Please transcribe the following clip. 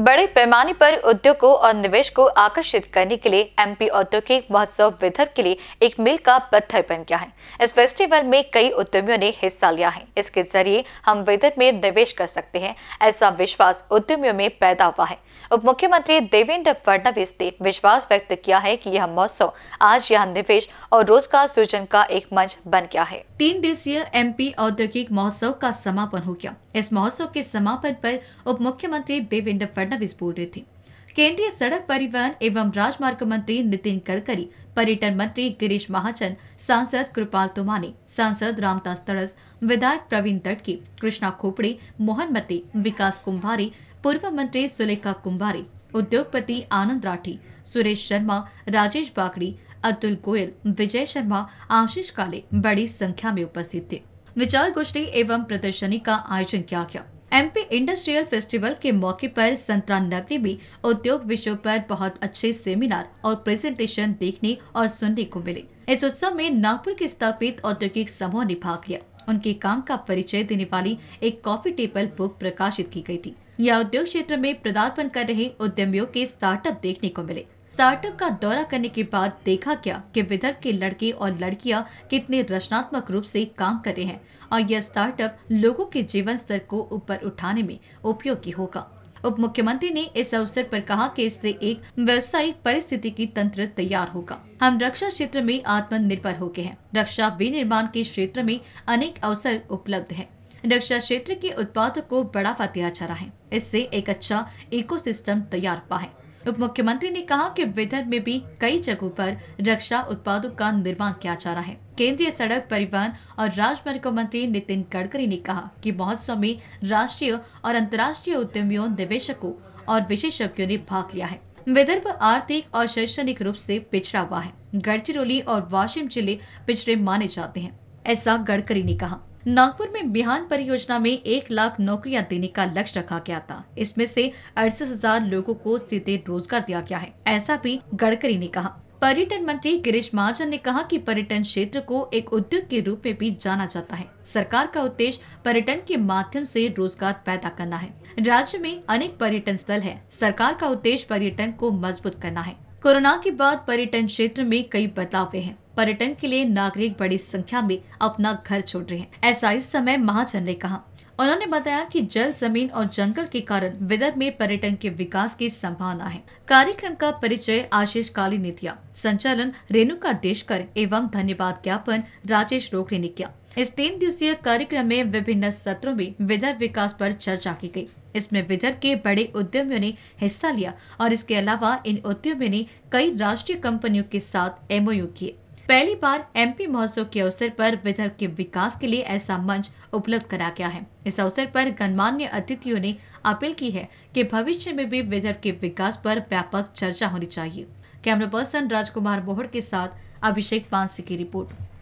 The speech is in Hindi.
बड़े पैमाने पर उद्योगों और निवेश को आकर्षित करने के लिए एमपी औद्योगिक महोत्सव विदर्भ के लिए एक मील का पत्थर बन गया है इस फेस्टिवल में कई उद्यमियों ने हिस्सा लिया है इसके जरिए हम विदर्भ में निवेश कर सकते हैं ऐसा विश्वास उद्यमियों में पैदा हुआ है उप मुख्यमंत्री देवेंद्र फडणवीस ने विश्वास व्यक्त किया है की कि यह महोत्सव आज यहाँ निवेश और रोजगार सृजन का एक मंच बन गया है तीन दिवसीय एम औद्योगिक महोत्सव का समापन हो गया इस महोत्सव के समापन पर उप मुख्यमंत्री देवेंद्र फडणवीस बोल रहे थे केंद्रीय सड़क परिवहन एवं राजमार्ग मंत्री नितिन गडकरी पर्यटन मंत्री गिरीश महाजन सांसद कृपाल तुमानी सांसद रामदास तड़स विधायक प्रवीण दटके कृष्णा खोपड़े मोहन मती विकास कुंभारी पूर्व मंत्री सुलेखा कुंभारी उद्योगपति आनंद राठी सुरेश शर्मा राजेश बागड़ी अतुल गोयल विजय शर्मा आशीष काले बड़ी संख्या में उपस्थित थे विचार गोष्ठी एवं प्रदर्शनी का आयोजन किया गया एमपी इंडस्ट्रियल फेस्टिवल के मौके पर संतरा नगरी में उद्योग विषयों पर बहुत अच्छे सेमिनार और प्रेजेंटेशन देखने और सुनने को मिले इस उत्सव में नागपुर के स्थापित औद्योगिक समूह ने भाग लिया उनके काम का परिचय देने वाली एक कॉफी टेबल बुक प्रकाशित की गई थी यह उद्योग क्षेत्र में प्रदार्पण कर रहे उद्यमियों के स्टार्टअप देखने को मिले स्टार्टअप का दौरा करने के बाद देखा गया कि विदर्भ के लड़के और लड़कियां कितने रचनात्मक रूप से काम कर रहे हैं और यह स्टार्टअप लोगों के जीवन स्तर को ऊपर उठाने में उपयोगी होगा उप मुख्यमंत्री ने इस अवसर पर कहा कि इससे एक व्यवसायिक परिस्थिति की तंत्र तैयार होगा हम रक्षा क्षेत्र में आत्मनिर्भर हो गए हैं रक्षा विनिर्माण के क्षेत्र में अनेक अवसर उपलब्ध है रक्षा क्षेत्र के उत्पादों को बढ़ावा दिया जा रहा है इससे एक अच्छा इकोसिस्टम तैयार हुआ है उप मुख्यमंत्री ने कहा कि विदर्भ में भी कई जगहों पर रक्षा उत्पादों का निर्माण किया जा रहा है केंद्रीय सड़क परिवहन और राजमार्ग मंत्री नितिन गडकरी ने कहा कि महोत्सव में राष्ट्रीय और अंतर्राष्ट्रीय उद्यमियों निवेशकों और विशेषज्ञों ने भाग लिया है विदर्भ आर्थिक और शैक्षणिक रूप से पिछड़ा हुआ है गढ़चिरौली और वाशिम जिले पिछड़े माने जाते हैं ऐसा गडकरी ने कहा नागपुर में बिहान परियोजना में एक लाख नौकरियां देने का लक्ष्य रखा गया था इसमें से अड़सठ हजार लोगो को सीधे रोजगार दिया गया है ऐसा भी गडकरी ने कहा पर्यटन मंत्री गिरीश महाजन ने कहा कि पर्यटन क्षेत्र को एक उद्योग के रूप में भी जाना जाता है सरकार का उद्देश्य पर्यटन के माध्यम से रोजगार पैदा करना है राज्य में अनेक पर्यटन स्थल है सरकार का उद्देश्य पर्यटन को मजबूत करना है कोरोना के बाद पर्यटन क्षेत्र में कई बदलाव हैं पर्यटन के लिए नागरिक बड़ी संख्या में अपना घर छोड़ रहे हैं ऐसा इस समय महाजन ने कहा उन्होंने बताया कि जल जमीन और जंगल के कारण विदर्भ में पर्यटन के विकास की संभावना है कार्यक्रम का परिचय आशीष काली ने दिया संचालन रेणुका देशकर एवं धन्यवाद ज्ञापन राजेश रोकड़े ने किया इस तीन दिवसीय कार्यक्रम में विभिन्न सत्रों में विदर्भ विकास पर चर्चा की गई इसमें विदर्भ के बड़े उद्यमियों ने हिस्सा लिया और इसके अलावा इन उद्यमियों ने कई राष्ट्रीय कंपनियों के साथ एमओयू किए पहली बार एमपी महोत्सव के अवसर पर विदर्भ के विकास के लिए ऐसा मंच उपलब्ध करा गया है इस अवसर पर गणमान्य अतिथियों ने अपील की है कि भविष्य में भी विदर्भ के विकास पर व्यापक चर्चा होनी चाहिए कैमरा पर्सन राजकुमार मोहड़ के साथ अभिषेक पांसी की रिपोर्ट